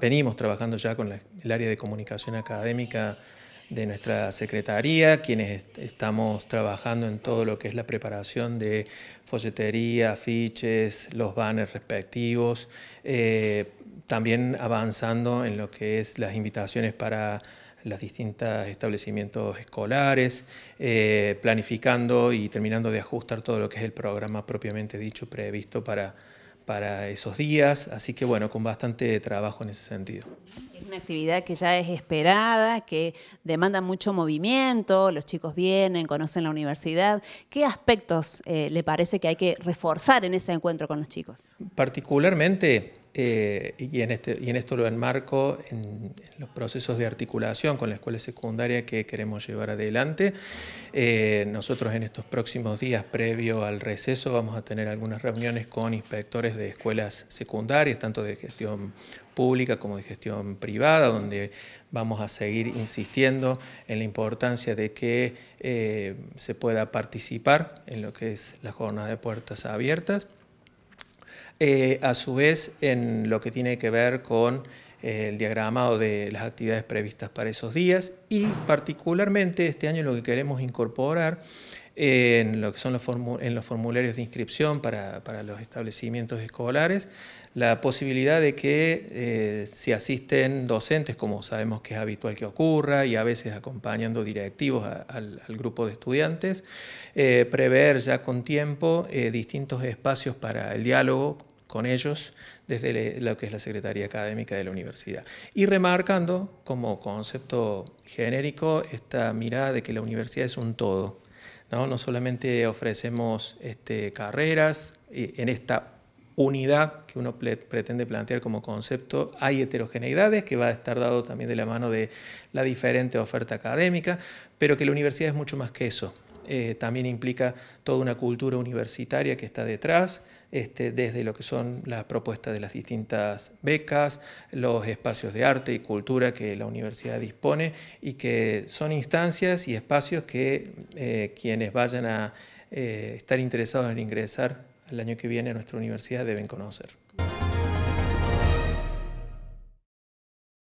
venimos trabajando ya con el área de comunicación académica de nuestra secretaría, quienes estamos trabajando en todo lo que es la preparación de folletería, afiches, los banners respectivos, eh, también avanzando en lo que es las invitaciones para los distintos establecimientos escolares, eh, planificando y terminando de ajustar todo lo que es el programa propiamente dicho previsto para para esos días, así que bueno, con bastante trabajo en ese sentido. Es una actividad que ya es esperada, que demanda mucho movimiento, los chicos vienen, conocen la universidad. ¿Qué aspectos eh, le parece que hay que reforzar en ese encuentro con los chicos? Particularmente eh, y, en este, y en esto lo enmarco en, los procesos de articulación con la escuela secundaria que queremos llevar adelante. Eh, nosotros en estos próximos días, previo al receso, vamos a tener algunas reuniones con inspectores de escuelas secundarias, tanto de gestión pública como de gestión privada, donde vamos a seguir insistiendo en la importancia de que eh, se pueda participar en lo que es la jornada de puertas abiertas. Eh, a su vez, en lo que tiene que ver con eh, el diagramado de las actividades previstas para esos días y particularmente este año lo que queremos incorporar eh, en lo que son los, formularios de inscripción para, los establecimientos escolares, la posibilidad de que se si asisten docentes, como sabemos que es habitual que ocurra, y a veces acompañando directivos al, grupo de estudiantes, prever ya con tiempo distintos espacios para el diálogo con ellos desde lo que es la Secretaría Académica de la Universidad. Y remarcando como concepto genérico esta mirada de que la universidad es un todo. No, solamente ofrecemos este, carreras en esta unidad que uno pretende plantear como concepto, hay heterogeneidades que va a estar dado también de la mano de la diferente oferta académica, pero que la universidad es mucho más que eso, eh, también implica toda una cultura universitaria que está detrás, este, desde lo que son las propuestas de las distintas becas, los espacios de arte y cultura que la universidad dispone y que son instancias y espacios que eh, quienes vayan a eh, estar interesados en ingresar el año que viene a nuestra universidad deben conocer.